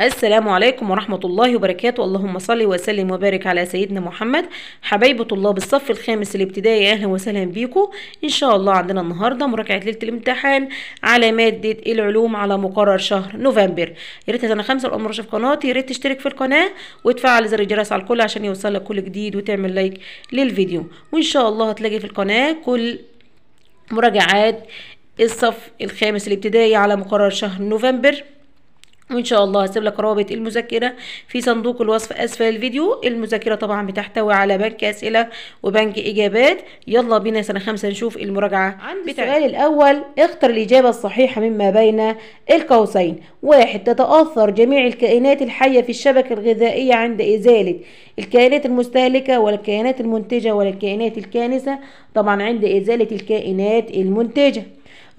السلام عليكم ورحمة الله وبركاته اللهم صل وسلم وبارك على سيدنا محمد حبايب طلاب الصف الخامس الابتدائي أهلا وسهلا بيكم إن شاء الله عندنا النهاردة مراجعة ليلة الامتحان على مادة العلوم على مقرر شهر نوفمبر يا ريت سنة خمسة الأمر في قناتي يا ريت تشترك في القناة وتفعل زر الجرس على الكل عشان يوصلك كل جديد وتعمل لايك للفيديو وإن شاء الله هتلاقي في القناة كل مراجعات الصف الخامس الابتدائي على مقرر شهر نوفمبر وان شاء الله هسيب لك روابط المذكره في صندوق الوصف اسفل الفيديو المذكره طبعا بتحتوي على بنك اسئله وبنك اجابات يلا بينا سنه خمسة نشوف المراجعه عندي السؤال الاول اختر الاجابه الصحيحه مما بين القوسين واحد تتاثر جميع الكائنات الحيه في الشبكه الغذائيه عند ازاله الكائنات المستهلكه ولا الكائنات المنتجه ولا الكائنات الكانسه طبعا عند ازاله الكائنات المنتجه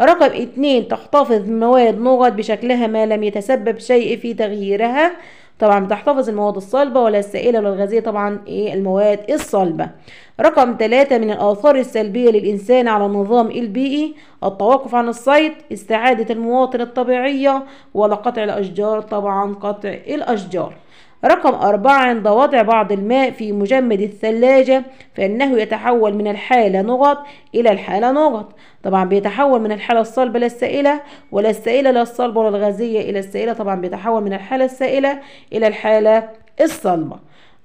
رقم اتنين تحتفظ مواد نقط بشكلها ما لم يتسبب شيء في تغييرها طبعا بتحتفظ المواد الصلبة ولا السائلة ولا الغازية طبعا ايه المواد الصلبة رقم ثلاثة من الآثار السلبية للإنسان على النظام البيئي التوقف عن الصيد استعادة المواطن الطبيعية ولا قطع الأشجار طبعا قطع الأشجار رقم أربعة عند وضع بعض الماء في مجمد الثلاجة فإنه يتحول من الحالة نقط إلى الحالة نقط طبعا بيتحول من الحالة الصلبة للسائلة ولا السائلة للصلبة ولا الغازية إلى السائلة طبعا بيتحول من الحالة السائلة إلى الحالة الصلبة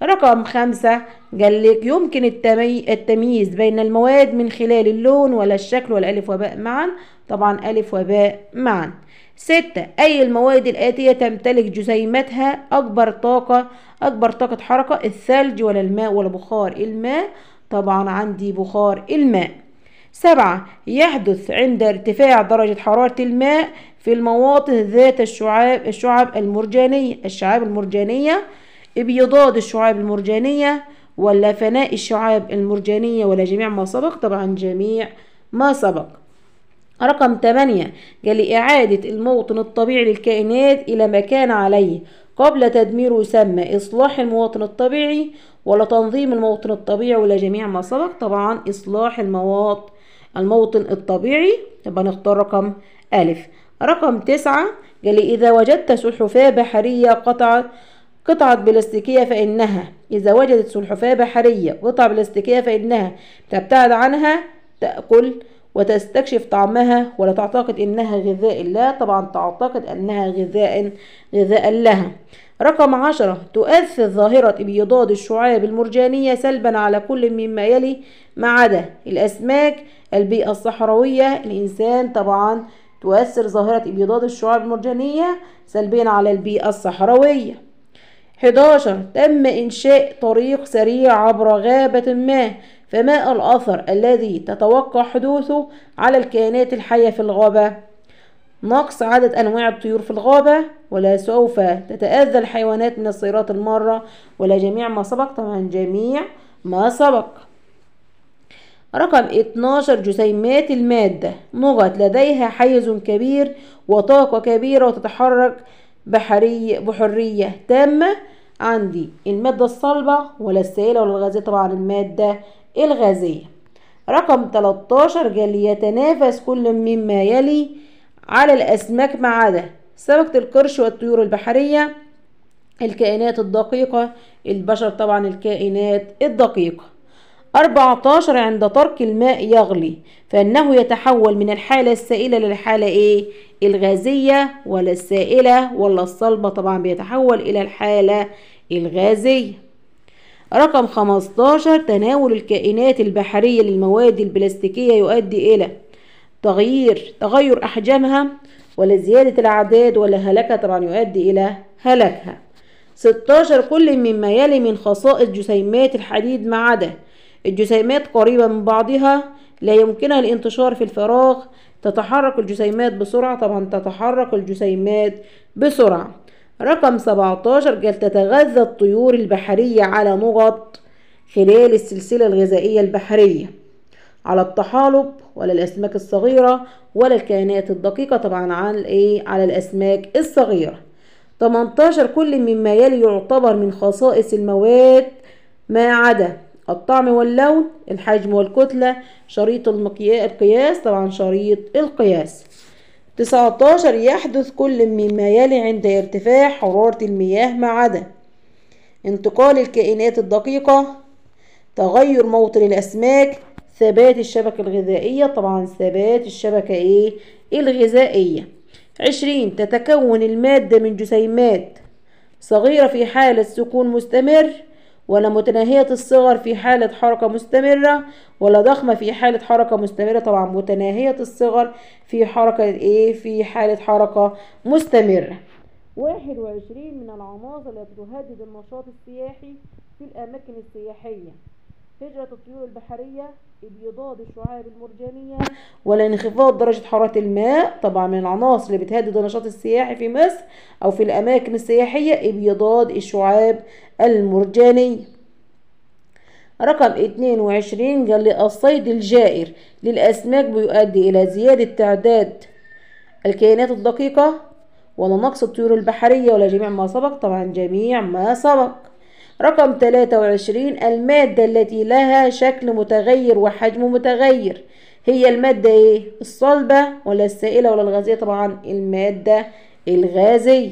رقم خمسة لك يمكن التمي... التمييز بين المواد من خلال اللون ولا الشكل والألف وباء معا طبعا ألف وباء معا ستة أي المواد الآتية تمتلك جزيئاتها أكبر طاقة أكبر طاقة حركة الثلج ولا الماء ولا بخار الماء طبعا عندي بخار الماء سبعة يحدث عند ارتفاع درجة حرارة الماء في المواطن ذات الشعاب الشعاب المرجانية الشعاب المرجانية ابيضاد الشعاب المرجانية ولا فناء الشعاب المرجانية ولا جميع ما سبق طبعا جميع ما سبق رقم 8 جل إعادة الموطن الطبيعي للكائنات إلى ما كان عليه قبل تدميره يسمى إصلاح المواطن الطبيعي ولا تنظيم المواطن الطبيعي ولا جميع ما سبق طبعا إصلاح المواط الموطن الطبيعي يبقى نختار رقم أ رقم 9 قال إذا وجدت سلحفاة بحرية قطعت قطعة بلاستيكية فإنها إذا وجدت سلحفاة بحرية قطعة بلاستيكية فإنها تبتعد عنها تأكل وتستكشف طعمها ولا تعتقد انها غذاء لا طبعا تعتقد انها غذاء غذاء لها رقم عشرة تؤثر ظاهرة ابيضاد الشعاب المرجانية سلبا على كل مما يلي ما عدا الأسماك البيئة الصحراوية الإنسان طبعا تؤثر ظاهرة ابيضاد الشعاب المرجانية سلبيا على البيئة الصحراوية 11 تم إنشاء طريق سريع عبر غابة ما فما الأثر الذي تتوقع حدوثه على الكائنات الحية في الغابة؟ نقص عدد أنواع الطيور في الغابة ولا سوف تتأذى الحيوانات من السيارات المرة ولا جميع ما سبق طبعا جميع ما سبق رقم 12 جسيمات المادة نغت لديها حيز كبير وطاقة كبيرة وتتحرك بحرية, بحرية تامة عندي المادة الصلبة ولا السائلة ولا الغازية طبعا المادة الغازية رقم 13 قال لي يتنافس كل مما يلي على الأسماك ما عدا سمكة القرش والطيور البحرية الكائنات الدقيقة البشر طبعا الكائنات الدقيقة 14 عند ترك الماء يغلي فإنه يتحول من الحالة السائلة للحالة إيه؟ الغازية ولا السائلة ولا الصلبة طبعا بيتحول إلى الحالة الغازية رقم 15 تناول الكائنات البحرية للمواد البلاستيكية يؤدي إلى تغيير تغير أحجامها ولا زيادة الأعداد ولا هلكها طبعا يؤدي إلى هلكها 16 كل مما يلي من خصائص جسيمات الحديد ما عدا الجسيمات قريبة من بعضها لا يمكنها الانتشار في الفراغ تتحرك الجسيمات بسرعة طبعا تتحرك الجسيمات بسرعة رقم 17 قال تتغذى الطيور البحرية على نقط خلال السلسلة الغذائية البحرية على الطحالب ولا الأسماك الصغيرة ولا الكائنات الدقيقة طبعا عن إيه على الأسماك الصغيرة 18 كل مما يلي يعتبر من خصائص المواد ما عدا الطعم واللون الحجم والكتلة شريط القياس طبعا شريط القياس 19 يحدث كل مما يلي عند ارتفاع حرارة المياه ما عدا انتقال الكائنات الدقيقة تغير موطن الأسماك ثبات الشبكة الغذائية طبعا ثبات الشبكة ايه الغذائية عشرين تتكون المادة من جسيمات صغيرة في حالة سكون مستمر ولا متناهية الصغر في حالة حركة مستمرة ولا ضخمة في حالة حركة مستمرة طبعا متناهية الصغر في حركة ايه في حالة حركة مستمرة واحد وعشرين من العناصر التي تهدد النشاط السياحي في الأماكن السياحية هجرة الطيور البحرية بيضاد الشعاب المرجانية والانخفاض درجة حرارة الماء طبعا من العناصر اللي بتهدد النشاط السياحي في مصر أو في الأماكن السياحية بيضاد الشعاب المرجانية رقم 22 قال لي الصيد الجائر للأسماك بيؤدي إلى زيادة تعداد الكائنات الدقيقة ولا نقص الطيور البحرية ولا جميع ما سبق طبعا جميع ما سبق رقم 23 المادة التي لها شكل متغير وحجم متغير هي المادة ايه الصلبة ولا السائلة ولا الغازية طبعا المادة الغازية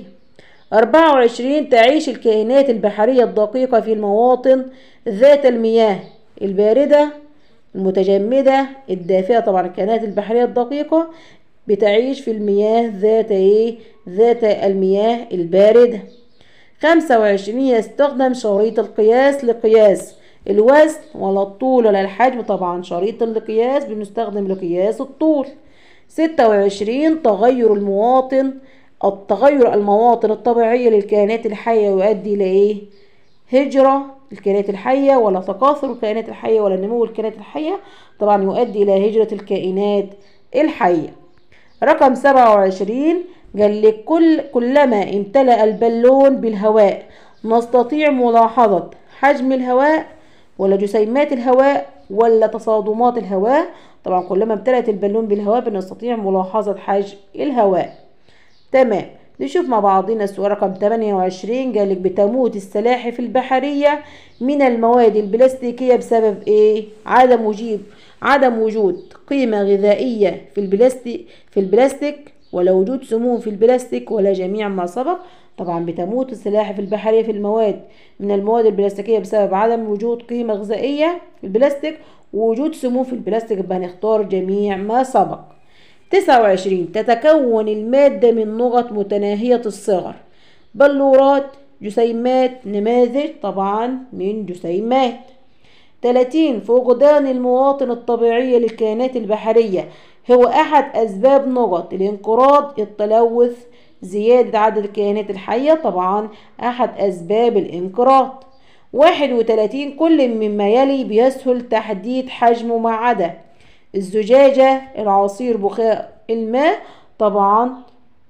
24 تعيش الكائنات البحرية الدقيقة في المواطن ذات المياه الباردة المتجمدة الدافئة طبعا الكائنات البحرية الدقيقة بتعيش في المياه ذات ايه ذات المياه الباردة 25 يستخدم شريط القياس لقياس الوزن ولا الطول ولا الحجم طبعا شريط القياس بنستخدم لقياس الطول 26 تغير المواطن التغير المواطن الطبيعية للكائنات الحية يؤدي إلى إيه؟ هجرة الكائنات الحية ولا تكاثر الكائنات الحية ولا نمو الكائنات الحية طبعا يؤدي إلى هجرة الكائنات الحية رقم سبعة وعشرين قال لك كل كلما امتلأ البالون بالهواء نستطيع ملاحظة حجم الهواء ولا جسيمات الهواء ولا تصادمات الهواء طبعا كلما امتلأت البالون بالهواء بنستطيع ملاحظة حجم الهواء تمام نشوف مع بعضنا السؤال رقم 28 قالك بتموت السلاحف البحرية من المواد البلاستيكية بسبب ايه؟ عدم وجود عدم وجود قيمة غذائية في البلاستيك في البلاستيك ولا وجود سموم في البلاستيك ولا جميع ما سبق طبعا بتموت السلاحف البحرية في المواد من المواد البلاستيكية بسبب عدم وجود قيمة غذائية في البلاستيك ووجود سموم في البلاستيك يبقى هنختار جميع ما سبق تسعة وعشرين تتكون المادة من نقط متناهية الصغر بلورات جسيمات نماذج طبعا من جسيمات 30 فقدان المواطن الطبيعي للكائنات البحرية هو أحد أسباب نقط الانقراض التلوث زيادة عدد الكائنات الحية طبعا أحد أسباب الانقراض واحد وتلاتين كل مما يلي بيسهل تحديد حجمه ما عدا الزجاجة العصير بخار الماء طبعا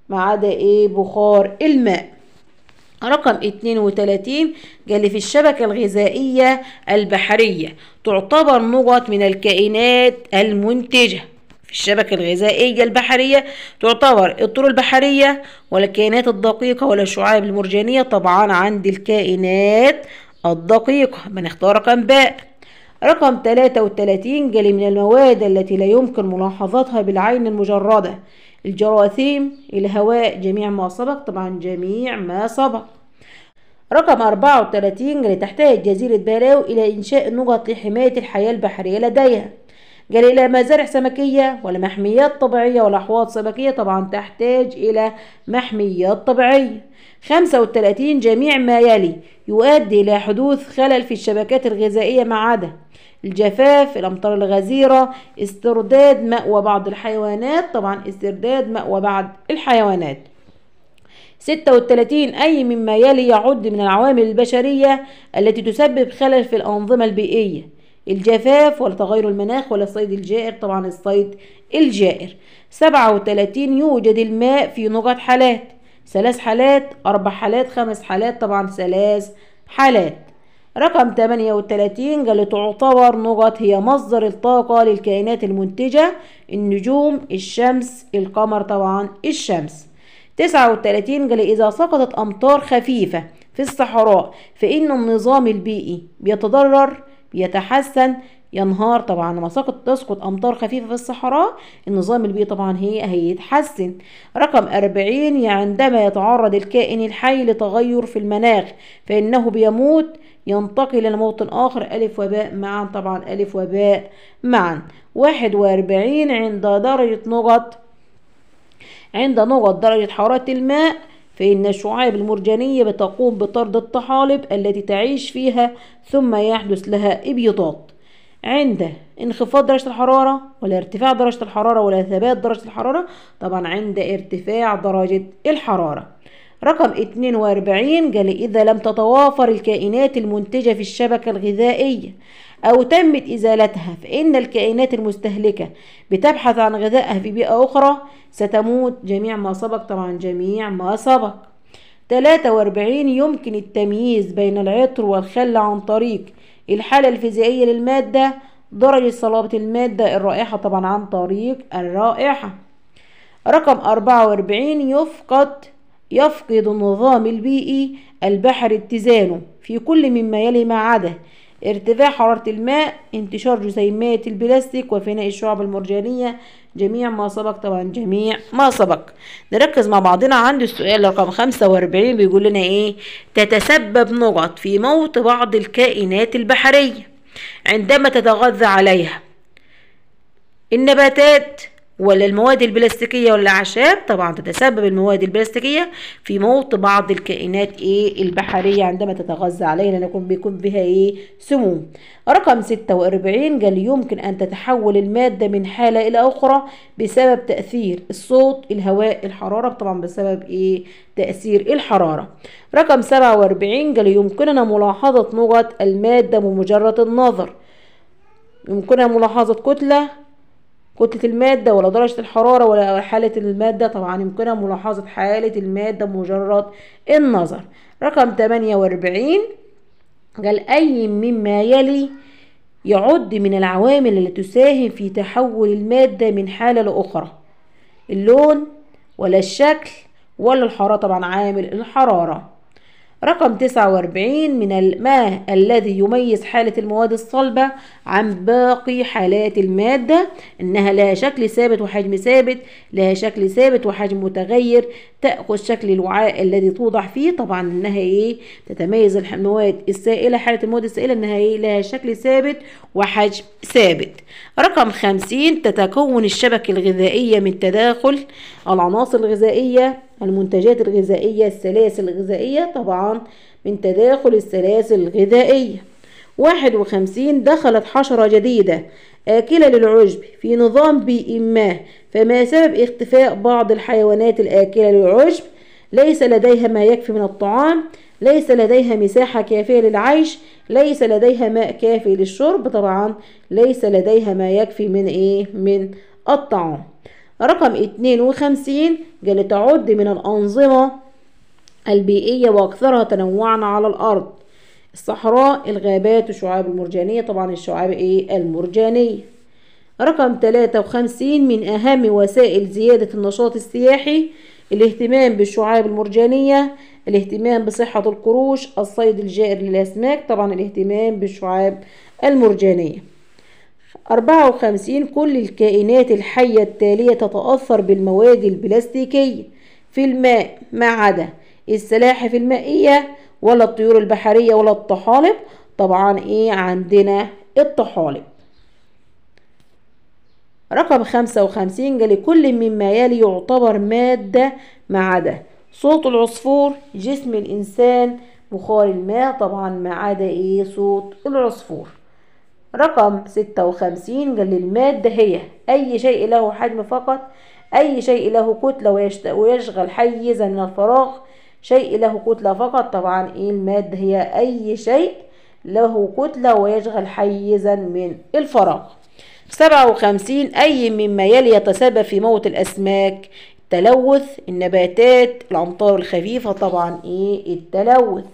ما عدا ايه بخار الماء رقم 32 جلي في الشبكة الغذائية البحرية تعتبر نقط من الكائنات المنتجة في الشبكة الغذائية البحرية تعتبر الطرق البحرية والكائنات الدقيقة والشعاب المرجانية طبعا عند الكائنات الدقيقة بنختار رقم باء رقم 33 جلي من المواد التي لا يمكن ملاحظتها بالعين المجردة الجراثيم الهواء جميع ما سبق طبعا جميع ما سبق رقم 34 التي تحتاج جزيرة بلاو إلى إنشاء نقط لحماية الحياة البحرية لديها جالي لها مزارع سمكية ولا محميات طبيعية ولا أحواض سمكية طبعا تحتاج إلى محميات طبيعية 35 جميع ما يلي يؤدي إلى حدوث خلل في الشبكات الغذائية ما عدا الجفاف الأمطار الغزيرة استرداد مأوى بعض الحيوانات طبعا استرداد مأوى بعض الحيوانات 36 أي مما يلي يعد من العوامل البشرية التي تسبب خلل في الأنظمة البيئية الجفاف ولا تغير المناخ ولا الصيد الجائر طبعا الصيد الجائر سبعة وتلاتين يوجد الماء في نقط حالات ثلاث حالات أربع حالات خمس حالات طبعا ثلاث حالات رقم 38 قال تعتبر نقط هي مصدر الطاقة للكائنات المنتجة النجوم الشمس القمر طبعا الشمس 39 قال إذا سقطت أمطار خفيفة في الصحراء فإن النظام البيئي بيتضرر بيتحسن ينهار طبعا لما تسقط امطار خفيفه في الصحراء النظام البيئي طبعا هي هيتحسن رقم 40 عندما يتعرض الكائن الحي لتغير في المناخ فانه بيموت ينتقل إلى موطن آخر ألف وباء معا طبعا ألف وباء معا 41 عند درجة نقط عند نقط درجة حرارة الماء فإن الشعاب المرجانية بتقوم بطرد الطحالب التي تعيش فيها ثم يحدث لها إبيضات عند انخفاض درجة الحرارة ولا ارتفاع درجة الحرارة ولا ثبات درجة الحرارة طبعا عند ارتفاع درجة الحرارة رقم 42 قال إذا لم تتوافر الكائنات المنتجة في الشبكة الغذائية أو تمت إزالتها فإن الكائنات المستهلكة بتبحث عن غذائها في بيئة أخرى ستموت جميع ما سبق طبعا جميع ما سبق 43 يمكن التمييز بين العطر والخل عن طريق الحالة الفيزيائية للمادة درجة صلابة المادة الرائحة طبعا عن طريق الرائحة رقم 44 يفقد يفقد النظام البيئي البحر اتزانه في كل مما يلي ما عدا ارتفاع حرارة الماء انتشار جسيمات البلاستيك وفناء الشعب المرجانية جميع ما سبق طبعا جميع ما سبق نركز مع بعضنا عند السؤال رقم 45 بيقول لنا ايه تتسبب نقط في موت بعض الكائنات البحرية عندما تتغذى عليها النباتات ولا المواد البلاستيكية ولا الأعشاب طبعا تتسبب المواد البلاستيكية في موت بعض الكائنات ايه البحرية عندما تتغذى علينا نكون بيكون بها ايه سموم رقم 46 قال يمكن أن تتحول المادة من حالة إلى أخرى بسبب تأثير الصوت الهواء الحرارة طبعا بسبب ايه تأثير الحرارة رقم 47 قال يمكننا ملاحظة نقط المادة بمجرد النظر يمكننا ملاحظة كتلة كتلة المادة ولا درجة الحرارة ولا حالة المادة طبعا يمكنها ملاحظة حالة المادة بمجرد النظر رقم 48 قال أي مما يلي يعد من العوامل التي تساهم في تحول المادة من حالة لأخرى اللون ولا الشكل ولا الحرارة طبعا عامل الحرارة رقم 49 من الماء الذي يميز حالة المواد الصلبة عن باقي حالات المادة إنها لها شكل ثابت وحجم ثابت لها شكل ثابت وحجم متغير تأخذ شكل الوعاء الذي توضع فيه طبعا إنها إيه تتميز المواد السائلة حالة المواد السائلة إنها إيه لها شكل ثابت وحجم ثابت رقم 50 تتكون الشبكة الغذائية من تداخل العناصر الغذائية المنتجات الغذائية السلاسل الغذائية طبعا من تداخل السلاسل الغذائية واحد وخمسين دخلت حشرة جديدة آكلة للعشب في نظام بيئي ما فما سبب اختفاء بعض الحيوانات الآكلة للعشب ليس لديها ما يكفي من الطعام ليس لديها مساحة كافية للعيش ليس لديها ماء كافي للشرب طبعا ليس لديها ما يكفي من ايه من الطعام رقم 52 قال تعد من الأنظمة البيئية وأكثرها تنوعا على الأرض الصحراء الغابات وشعاب المرجانية طبعا الشعاب إيه المرجانية رقم 53 من أهم وسائل زيادة النشاط السياحي الاهتمام بالشعاب المرجانية الاهتمام بصحة القروش الصيد الجائر للأسماك طبعا الاهتمام بالشعاب المرجانية 54 كل الكائنات الحية التالية تتأثر بالمواد البلاستيكية في الماء ما عدا السلاحف المائية ولا الطيور البحرية ولا الطحالب طبعا ايه عندنا الطحالب رقم خمسة وخمسين كل مما يلي يعتبر مادة ما عدا صوت العصفور جسم الإنسان بخار الماء طبعا ما عدا ايه صوت العصفور رقم 56 قال المادة هي أي شيء له حجم فقط أي شيء له كتلة ويشغل حيزا من الفراغ شيء له كتلة فقط طبعا إيه المادة هي أي شيء له كتلة ويشغل حيزا من الفراغ سبعة وخمسين أي مما يلي يتسبب في موت الأسماك التلوث النباتات الأمطار الخفيفة طبعا إيه التلوث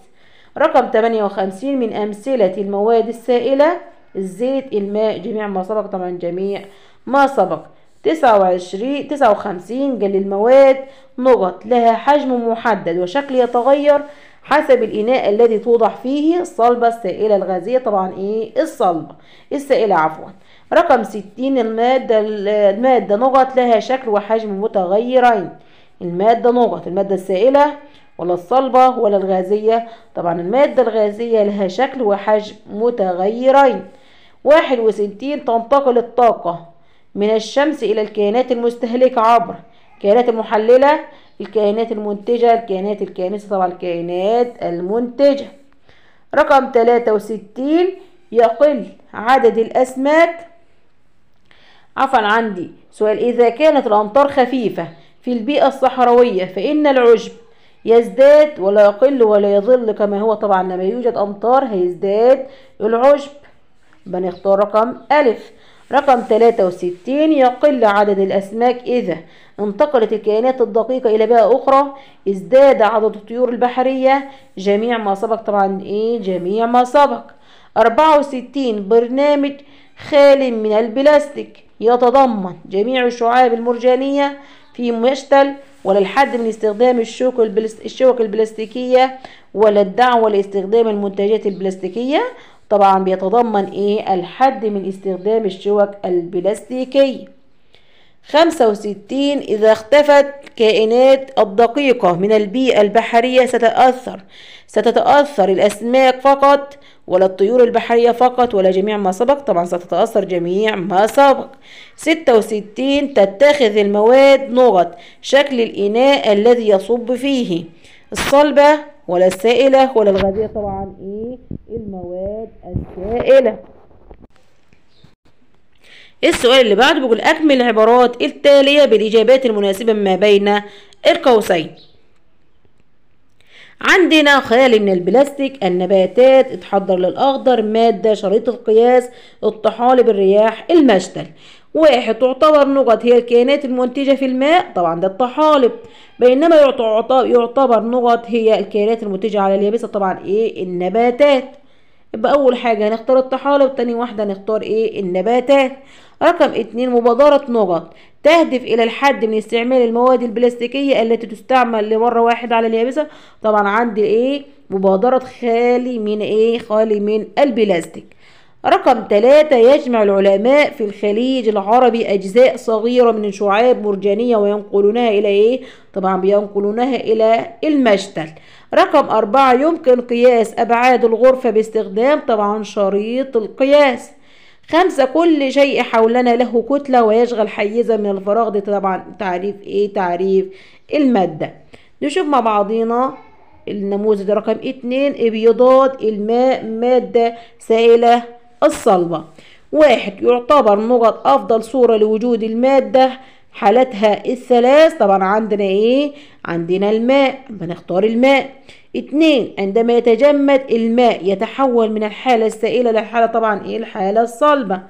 رقم 58 من أمثلة المواد السائلة الزيت الماء جميع ما سبق طبعا جميع ما سبق تسعة وعشرين تسعة وخمسين قال المواد نقط لها حجم محدد وشكل يتغير حسب الإناء الذي توضع فيه الصلبة السائلة الغازية طبعا إيه الصلبة السائلة عفوا رقم ستين المادة المادة نقط لها شكل وحجم متغيرين المادة نقط المادة السائلة ولا الصلبة ولا الغازية طبعا المادة الغازية لها شكل وحجم متغيرين واحد وستين تنتقل الطاقة من الشمس إلى الكائنات المستهلكة عبر الكائنات المحللة الكائنات المنتجة الكائنات الكائنات طبعا الكائنات المنتجة رقم تلاتة وستين يقل عدد الأسماك عفوا عندي سؤال إذا كانت الأمطار خفيفة في البيئة الصحراوية فإن العشب يزداد ولا يقل ولا يظل كما هو طبعا لما يوجد أمطار هيزداد العشب بنختار رقم ألف رقم 63 يقل عدد الأسماك إذا انتقلت الكائنات الدقيقة إلى بيئة أخرى ازداد عدد الطيور البحرية جميع ما سبق طبعا إيه جميع ما سبق 64 برنامج خال من البلاستيك يتضمن جميع الشعاب المرجانية في مشتل ولا الحد من استخدام الشوك الشوك البلاستيكية ولا الدعوة لاستخدام المنتجات البلاستيكية طبعا بيتضمن ايه الحد من استخدام الشوك البلاستيكي خمسة وستين إذا اختفت الكائنات الدقيقة من البيئة البحرية ستتأثر ستتأثر الأسماك فقط ولا الطيور البحرية فقط ولا جميع ما سبق طبعا ستتأثر جميع ما سبق ستة وستين تتخذ المواد نقط شكل الإناء الذي يصب فيه الصلبة ولا السائلة ولا الغازية طبعا ايه المواد السائلة السؤال اللي بعده بيقول أكمل العبارات التالية بالإجابات المناسبة ما بين القوسين عندنا خالي من البلاستيك النباتات اتحضر للأخضر مادة شريط القياس الطحالب الرياح المشتل واحد تعتبر نقط هي الكائنات المنتجة في الماء طبعا ده الطحالب بينما يعتبر نقط هي الكائنات المنتجة على اليابسة طبعا ايه النباتات يبقى أول حاجة هنختار الطحالب تاني واحدة هنختار ايه النباتات رقم اتنين مبادرة نقط تهدف إلى الحد من استعمال المواد البلاستيكية التي تستعمل لمرة واحدة على اليابسة طبعا عندي ايه مبادرة خالي من ايه خالي من البلاستيك رقم ثلاثة يجمع العلماء في الخليج العربي أجزاء صغيرة من شعاب مرجانية وينقلونها إلى إيه؟ طبعا بينقلونها إلى المشتل رقم أربعة يمكن قياس أبعاد الغرفة باستخدام طبعا شريط القياس خمسة كل شيء حولنا له كتلة ويشغل حيزا من الفراغ ده طبعا تعريف إيه؟ تعريف المادة نشوف مع بعضينا النموذج رقم اتنين ابيضات الماء مادة سائلة الصلبة واحد يعتبر نقط أفضل صورة لوجود المادة حالتها الثلاث طبعا عندنا ايه عندنا الماء بنختار الماء اتنين عندما يتجمد الماء يتحول من الحالة السائلة للحالة طبعا ايه الحالة الصلبة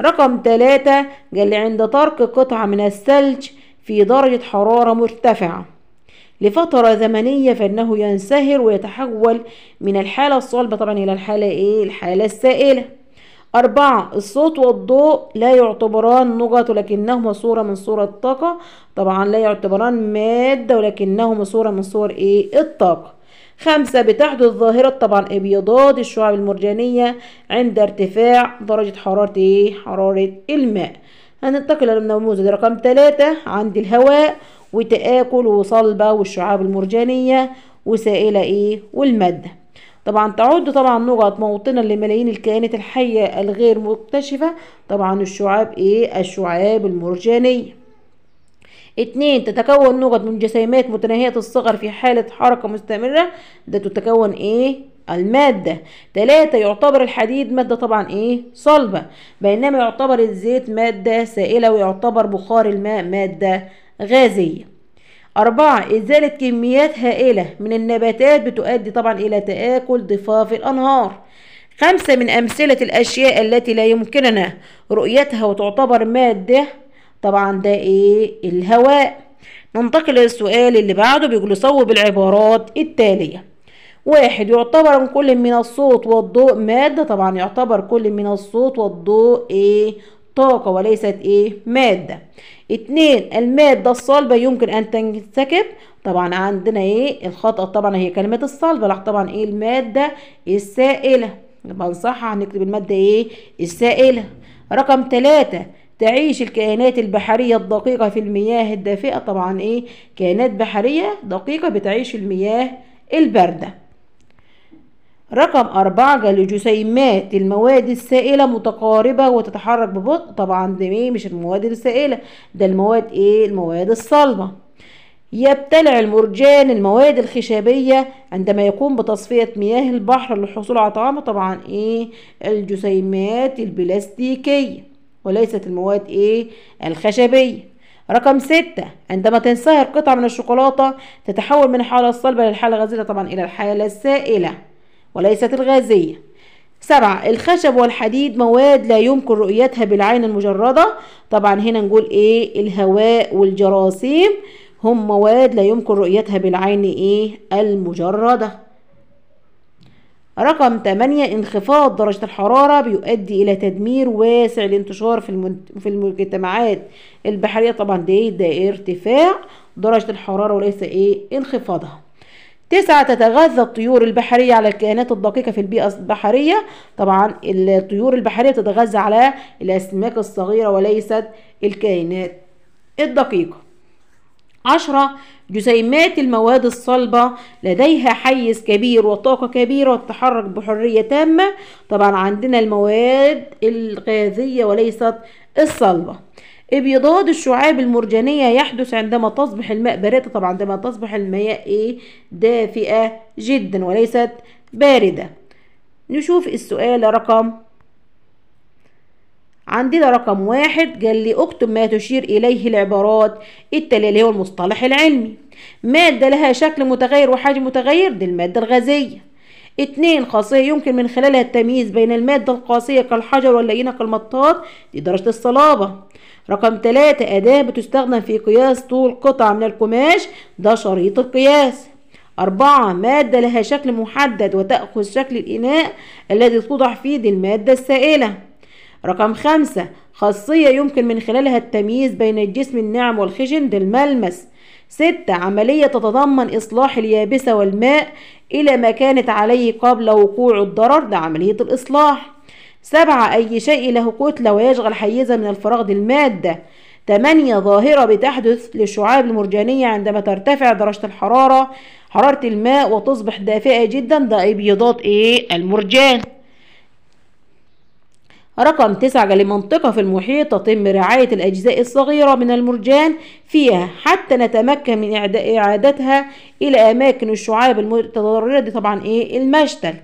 رقم تلاتة قال لي عند ترك قطعة من الثلج في درجة حرارة مرتفعة لفترة زمنية فإنه ينسهر ويتحول من الحالة الصلبة طبعا إلى الحالة إيه الحالة السائلة أربعة الصوت والضوء لا يعتبران نقط ولكنهما صورة من صور الطاقة طبعا لا يعتبران مادة ولكنهما صورة من صور إيه الطاقة خمسة بتحدث ظاهرة طبعا ابيضات الشعب المرجانية عند ارتفاع درجة حرارة ايه حرارة الماء هننتقل للنموذج رقم تلاتة عند الهواء وتآكل وصلبة والشعاب المرجانية وسائلة ايه والمادة طبعا تعد طبعا نقط موطنا لملايين الكائنات الحية الغير مكتشفة طبعا الشعاب ايه الشعاب المرجانية اتنين تتكون نقط من جسيمات متناهية الصغر في حالة حركة مستمرة ده تتكون ايه المادة تلاتة يعتبر الحديد مادة طبعا ايه صلبة بينما يعتبر الزيت مادة سائلة ويعتبر بخار الماء مادة غازية أربعة إزالة كميات هائلة من النباتات بتؤدي طبعا إلى تآكل ضفاف الأنهار خمسة من أمثلة الأشياء التي لا يمكننا رؤيتها وتعتبر مادة طبعا ده إيه الهواء ننتقل للسؤال اللي بعده بيقول صوب العبارات التالية واحد يعتبر كل من الصوت والضوء مادة طبعا يعتبر كل من الصوت والضوء ايه طاقة وليست ايه مادة اتنين المادة الصلبة يمكن ان تنسكب طبعا عندنا ايه الخطأ طبعا هي كلمة الصلبة لا طبعا ايه المادة السائلة يبقى نكتب المادة ايه السائلة رقم تلاتة تعيش الكائنات البحرية الدقيقة في المياه الدافئة طبعا ايه كائنات بحرية دقيقة بتعيش المياه الباردة رقم أربعة جسيمات المواد السائلة متقاربة وتتحرك ببطء طبعا ده ايه مش المواد السائلة ده المواد ايه المواد الصلبة يبتلع المرجان المواد الخشابية عندما يقوم بتصفية مياه البحر للحصول على طعامه طبعا ايه الجسيمات البلاستيكية وليست المواد ايه الخشبية رقم ستة عندما تنصهر قطعة من الشوكولاتة تتحول من الحالة الصلبة للحالة الغازية طبعا إلى الحالة السائلة وليست الغازية سبعة الخشب والحديد مواد لا يمكن رؤيتها بالعين المجردة طبعا هنا نقول ايه الهواء والجراثيم هم مواد لا يمكن رؤيتها بالعين ايه المجردة رقم 8 انخفاض درجة الحرارة بيؤدي إلى تدمير واسع الانتشار في في المجتمعات البحرية طبعا ده ده ارتفاع درجة الحرارة وليس ايه انخفاضها تسعة تتغذى الطيور البحرية على الكائنات الدقيقة في البيئة البحرية طبعا الطيور البحرية تتغذى على الأسماك الصغيرة وليست الكائنات الدقيقة عشرة جسيمات المواد الصلبة لديها حيز كبير وطاقة كبيرة والتحرك بحرية تامة طبعا عندنا المواد الغازية وليست الصلبة ابيضاد الشعاب المرجانية يحدث عندما تصبح الماء باردة طبعا عندما تصبح المياه ايه دافئة جدا وليست باردة نشوف السؤال رقم عندنا رقم واحد قال لي اكتب ما تشير اليه العبارات التاليه اللي هو المصطلح العلمي مادة لها شكل متغير وحجم متغير دي المادة الغازية اتنين خاصية يمكن من خلالها التمييز بين المادة القاسية كالحجر واللينة كالمطاط دي درجة الصلابة رقم تلاتة أداة بتستخدم في قياس طول قطعة من القماش ده شريط القياس أربعة مادة لها شكل محدد وتأخذ شكل الإناء الذي توضع فيه دي المادة السائلة رقم خمسة خاصية يمكن من خلالها التمييز بين الجسم الناعم والخشن ده الملمس ستة عملية تتضمن إصلاح اليابسة والماء إلى ما كانت عليه قبل وقوع الضرر ده عملية الإصلاح سبعة أي شيء له كتلة ويشغل حيزا من الفراغ دي المادة تمانية ظاهرة بتحدث للشعاب المرجانية عندما ترتفع درجة الحرارة حرارة الماء وتصبح دافئة جدا ده ابيضات ايه المرجان رقم تسعة لمنطقة في المحيط تتم رعاية الأجزاء الصغيرة من المرجان فيها حتى نتمكن من إعادتها إلى أماكن الشعاب المتضررة دي طبعا إيه المشتل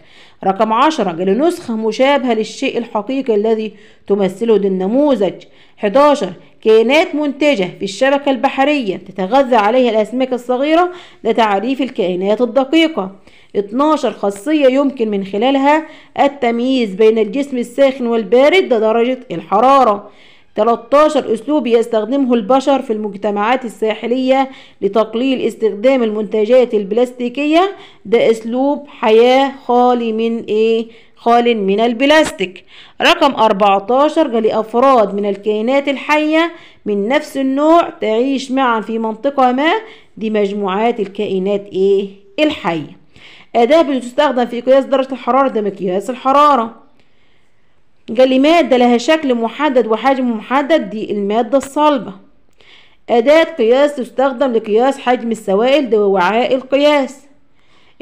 رقم عشرة نسخة مشابهة للشيء الحقيقي الذي تمثله دي النموذج 11 كائنات منتجة في الشبكة البحرية تتغذى عليها الأسماك الصغيرة ده تعريف الكائنات الدقيقة 12 خاصية يمكن من خلالها التمييز بين الجسم الساخن والبارد ده درجة الحرارة 13 أسلوب يستخدمه البشر في المجتمعات الساحلية لتقليل استخدام المنتجات البلاستيكية ده أسلوب حياة خالي من إيه؟ خال من البلاستيك رقم 14 لأفراد من الكائنات الحية من نفس النوع تعيش معا في منطقة ما دي مجموعات الكائنات إيه؟ الحية أداة بتستخدم في قياس درجة الحرارة ده مقياس الحرارة قال لي مادة لها شكل محدد وحجم محدد دي المادة الصلبة أداة قياس تستخدم لقياس حجم السوائل ده وعاء القياس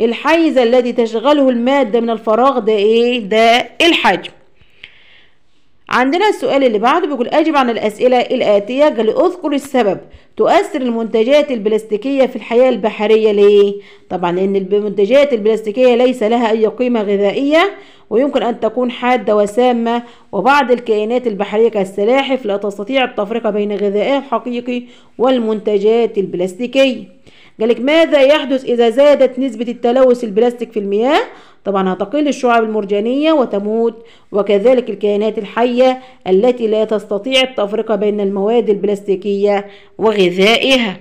الحيز الذي تشغله المادة من الفراغ ده ايه ده الحجم عندنا السؤال اللي بعده بيقول أجب عن الأسئلة الآتية اذكر السبب تؤثر المنتجات البلاستيكية في الحياة البحرية ليه؟ طبعا لأن المنتجات البلاستيكية ليس لها أي قيمة غذائية ويمكن أن تكون حادة وسامة وبعض الكائنات البحرية كالسلاحف لا تستطيع التفرقة بين غذائها الحقيقي والمنتجات البلاستيكية قالك ماذا يحدث إذا زادت نسبة التلوث البلاستيك في المياه طبعا هتقل الشعاب المرجانية وتموت وكذلك الكائنات الحية التي لا تستطيع التفرقة بين المواد البلاستيكية وغذائها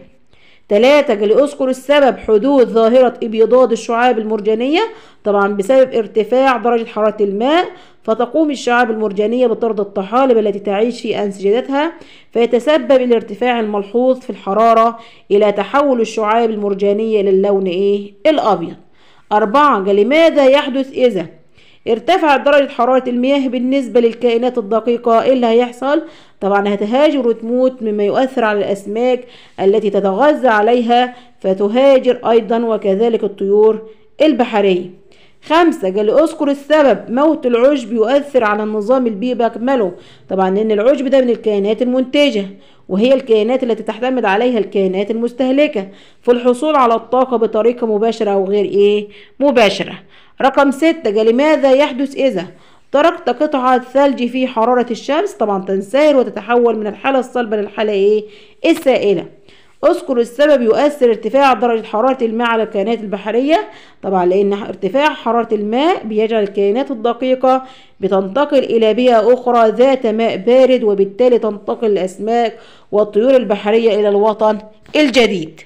ثلاثة جالي اذكر السبب حدوث ظاهرة ابيضاد الشعاب المرجانية طبعا بسبب ارتفاع درجة حرارة الماء فتقوم الشعاب المرجانية بطرد الطحالب التي تعيش في أنسجتها فيتسبب الارتفاع الملحوظ في الحرارة إلى تحول الشعاب المرجانية للون إيه؟ الأبيض أربعة لماذا يحدث إذا ارتفعت درجة حرارة المياه بالنسبة للكائنات الدقيقة ايه اللي هيحصل طبعا هتهاجر وتموت مما يؤثر على الأسماك التي تتغذى عليها فتهاجر أيضا وكذلك الطيور البحرية خمسة قال لي اذكر السبب موت العشب يؤثر على النظام البيئي بأكمله طبعا لأن العشب ده من الكائنات المنتجة وهي الكائنات التي تعتمد عليها الكائنات المستهلكة في الحصول على الطاقة بطريقة مباشرة أو غير إيه مباشرة رقم ستة لماذا يحدث إذا تركت قطعة ثلج في حرارة الشمس طبعا تنسير وتتحول من الحالة الصلبة للحالة إيه السائلة اذكر السبب يؤثر ارتفاع درجة حرارة الماء على الكائنات البحرية طبعا لأن ارتفاع حرارة الماء بيجعل الكائنات الدقيقة بتنتقل إلى بيئة أخرى ذات ماء بارد وبالتالي تنتقل الأسماك والطيور البحرية إلى الوطن الجديد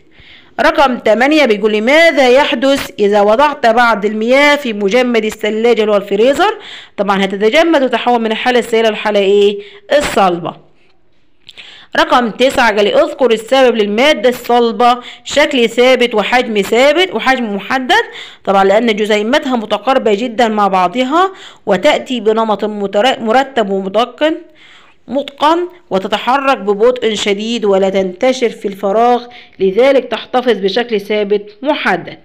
رقم 8 بيقول لي ماذا يحدث إذا وضعت بعض المياه في مجمد الثلاجة اللي هو الفريزر طبعا هتتجمد وتحول من الحالة السائلة لحالة إيه الصلبة رقم قال لي اذكر السبب للمادة الصلبة شكل ثابت وحجم ثابت وحجم محدد طبعا لأن جزيمتها متقاربة جدا مع بعضها وتأتي بنمط مرتب ومتقن متقن وتتحرك ببطء شديد ولا تنتشر في الفراغ لذلك تحتفظ بشكل ثابت محدد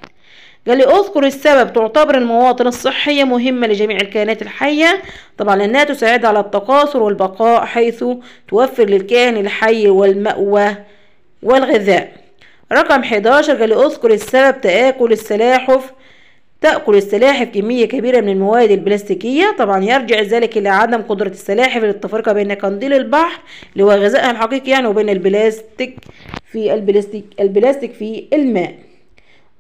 قال لي اذكر السبب تعتبر المواطن الصحية مهمة لجميع الكائنات الحية طبعا لأنها تساعد على التكاثر والبقاء حيث توفر للكائن الحي والمأوى والغذاء رقم 11 قال لي اذكر السبب تآكل السلاحف تأكل السلاحف كمية كبيرة من المواد البلاستيكية طبعا يرجع ذلك إلى عدم قدرة السلاحف للتفرقة بين قنديل البحر اللي هو غذائها الحقيقي يعني وبين البلاستيك في البلاستيك البلاستيك في الماء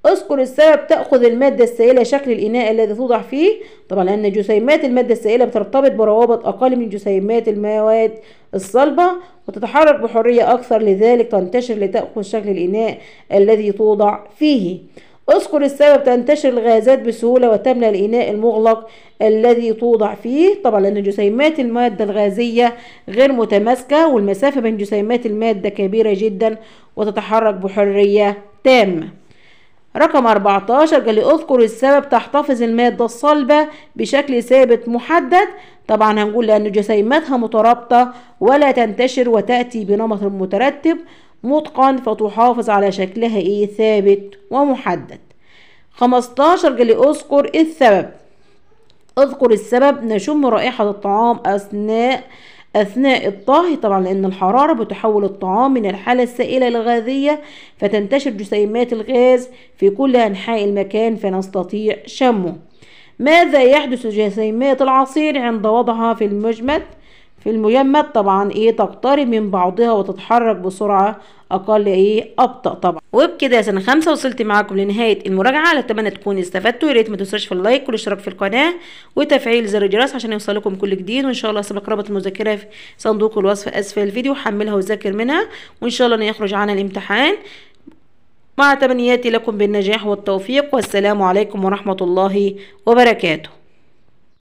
اذكر السبب تأخذ المادة السائلة شكل الإناء الذي توضع فيه طبعا لأن جسيمات المادة السائلة بترتبط بروابط أقل من جسيمات المواد الصلبة وتتحرك بحرية أكثر لذلك تنتشر لتأخذ شكل الإناء الذي توضع فيه اذكر السبب تنتشر الغازات بسهولة وتملأ الإناء المغلق الذي توضع فيه طبعا لأن جسيمات المادة الغازية غير متماسكة والمسافة بين جسيمات المادة كبيرة جدا وتتحرك بحرية تامة رقم 14 قال لي اذكر السبب تحتفظ المادة الصلبة بشكل ثابت محدد طبعا هنقول لأن جسيماتها مترابطة ولا تنتشر وتأتي بنمط مترتب متقن فتحافظ على شكلها ايه ثابت ومحدد 15 جلي اذكر السبب اذكر السبب نشم رائحة الطعام اثناء أثناء الطهي طبعا لأن الحرارة بتحول الطعام من الحالة السائلة الغازيه فتنتشر جسيمات الغاز في كل أنحاء المكان فنستطيع شمه ماذا يحدث جسيمات العصير عند وضعها في المجمد في المجمد طبعا ايه تقترب من بعضها وتتحرك بسرعة اقل ايه ابطأ طبعا وبكده يا سنة خمسة وصلت معاكم لنهاية المراجعة اتمنى تكونوا استفدتوا يا ريت ما تنسوش في اللايك والاشتراك في القناة وتفعيل زر الجرس عشان يوصلكم كل جديد وان شاء الله هسيب رابط المذكرة في صندوق الوصف اسفل الفيديو حملها وذاكر منها وان شاء الله يخرج عنها الامتحان مع تمنياتي لكم بالنجاح والتوفيق والسلام عليكم ورحمة الله وبركاته